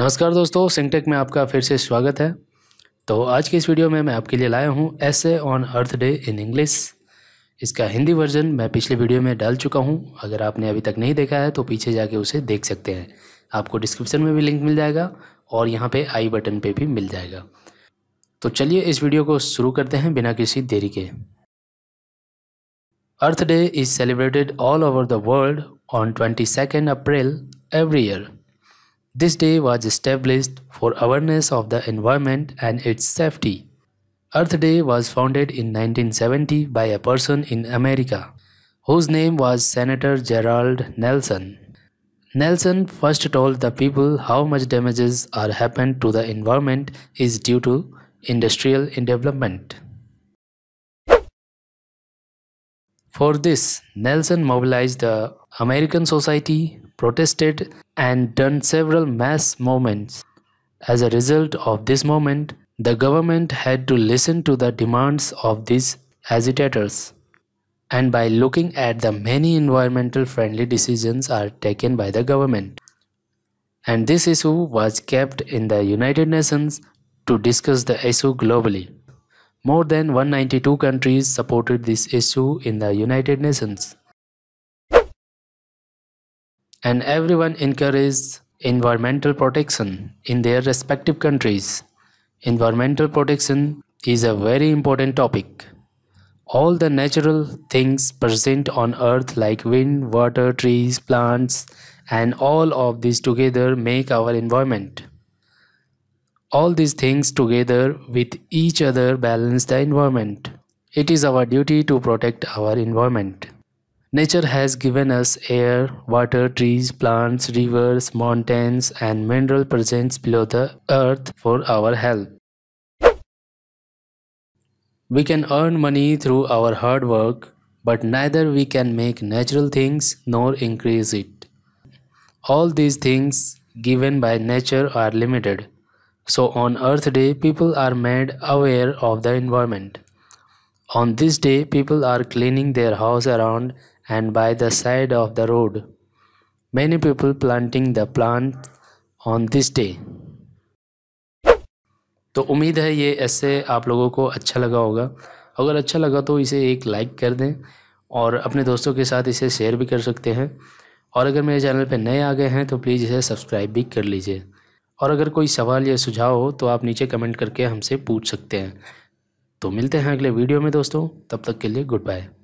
नमस्कार दोस्तों सिंगटेक में आपका फिर से स्वागत है तो आज के इस वीडियो में मैं आपके लिए लाया हूँ essay on Earth Day in English इसका हिंदी वर्जन मैं पिछले वीडियो में डाल चुका हूँ अगर आपने अभी तक नहीं देखा है तो पीछे जाके उसे देख सकते हैं आपको डिस्क्रिप्शन में भी लिंक मिल जाएगा और यहाँ पर आई बटन पर भी मिल जाएगा तो चलिए इस वीडियो को शुरू करते हैं बिना किसी देरी के Earth Day is celebrated all over the world on twenty second April every year This day was established for awareness of the environment and its safety. Earth Day was founded in 1970 by a person in America whose name was Senator Gerald Nelson. Nelson first told the people how much damages are happened to the environment is due to industrial development. For this, Nelson mobilized the American society, protested, and done several mass movements. As a result of this movement, the government had to listen to the demands of these agitators. And by looking at the many environmental friendly decisions are taken by the government. And this issue was kept in the United Nations to discuss the issue globally. More than 192 countries supported this issue in the United Nations. And everyone encouraged environmental protection in their respective countries. Environmental protection is a very important topic. All the natural things present on earth like wind, water, trees, plants and all of these together make our environment. All these things together with each other balance the environment. It is our duty to protect our environment. Nature has given us air, water, trees, plants, rivers, mountains, and mineral presence below the earth for our health. We can earn money through our hard work, but neither we can make natural things nor increase it. All these things given by nature are limited. So on Earth Day, people are made aware of the environment. On this day, people are cleaning their house around and by the side of the road. Many people planting the plant on this day. तो उम्मीद है ये ऐसे आप लोगों को अच्छा लगा होगा अगर अच्छा लगा तो इसे एक लाइक कर दें और अपने दोस्तों के साथ इसे शेयर भी कर सकते हैं और अगर मेरे चैनल पे नए आ गए हैं तो प्लीज़ इसे सब्सक्राइब भी कर लीजिए और अगर कोई सवाल या सुझाव हो तो आप नीचे कमेंट करके हमसे पूछ सकते हैं तो मिलते हैं अगले वीडियो में दोस्तों तब तक के लिए गुड बाय